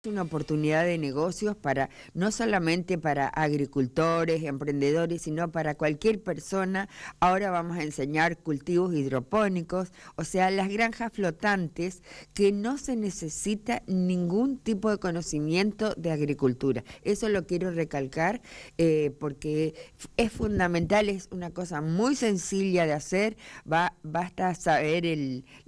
Es una oportunidad de negocios para no solamente para agricultores, emprendedores, sino para cualquier persona. Ahora vamos a enseñar cultivos hidropónicos, o sea, las granjas flotantes que no se necesita ningún tipo de conocimiento de agricultura. Eso lo quiero recalcar eh, porque es fundamental, es una cosa muy sencilla de hacer. basta saber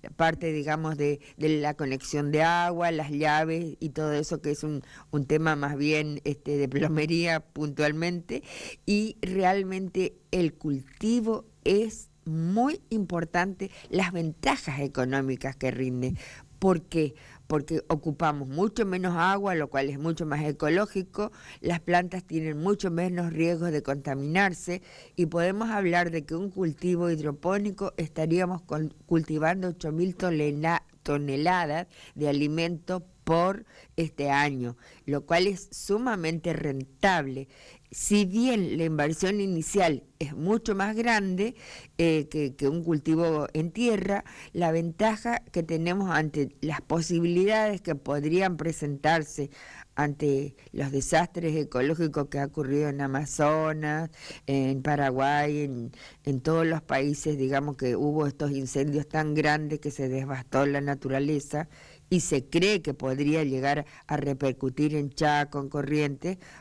la parte, digamos, de, de la conexión de agua, las llaves y todo eso que es un, tema más bien este, de plomería puntualmente, y realmente el cultivo es muy importante, las ventajas económicas que rinde. ¿Por qué? Porque ocupamos mucho menos agua, lo cual es mucho más ecológico, las plantas tienen mucho menos riesgos de contaminarse y podemos hablar de que un cultivo hidropónico estaríamos cultivando 8.000 toneladas de alimento por este año lo cual es sumamente rentable. Si bien la inversión inicial es mucho más grande eh, que, un cultivo en tierra, la ventaja que tenemos ante las posibilidades que podrían presentarse ante los desastres ecológicos que ha ocurrido en Amazonas, en Paraguay, en, en todos los países, digamos que hubo estos incendios tan grandes que se devastó la naturaleza y se cree que podría llegar a repercutir encha con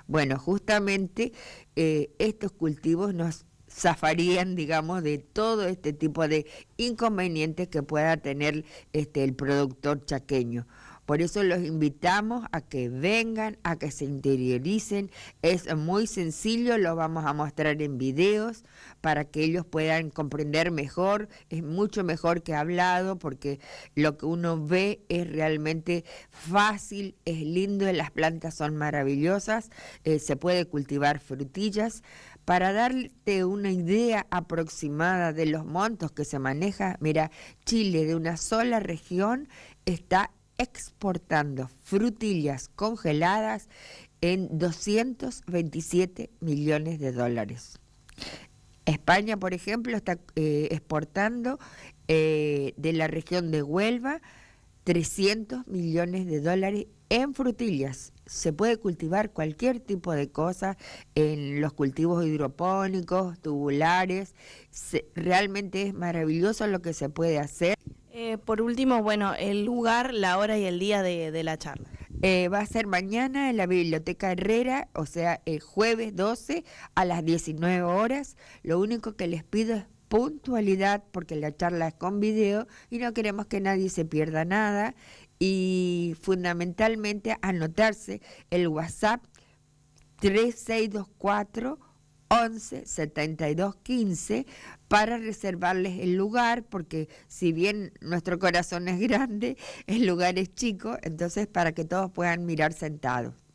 Bueno, justamente eh, estos cultivos nos zafarían, digamos, de todo este tipo de inconvenientes que pueda tener este, el productor chaqueño. Por eso los invitamos a que vengan, a que se interioricen. Es muy sencillo, lo vamos a mostrar en videos para que ellos puedan comprender mejor. Es mucho mejor que hablado porque lo que uno ve es realmente fácil, es lindo, las plantas son maravillosas, eh, se puede cultivar frutillas. Para darte una idea aproximada de los montos que se maneja, mira, Chile de una sola región está exportando frutillas congeladas en 227 millones de dólares. España, por ejemplo, está eh, exportando eh, de la región de Huelva 300 millones de dólares en frutillas. Se puede cultivar cualquier tipo de cosa en los cultivos hidropónicos, tubulares. realmente es maravilloso lo que se puede hacer. Eh, por último, bueno, el lugar, la hora y el día de, la charla. Eh, va a ser mañana en la Biblioteca Herrera, o sea, el jueves 12 a las 19 horas. Lo único que les pido es puntualidad porque la charla es con video y no queremos que nadie se pierda nada y fundamentalmente anotarse el WhatsApp 3624 11 72 15 para reservarles el lugar, porque si bien nuestro corazón es grande, el lugar es chico, entonces para que todos puedan mirar sentados.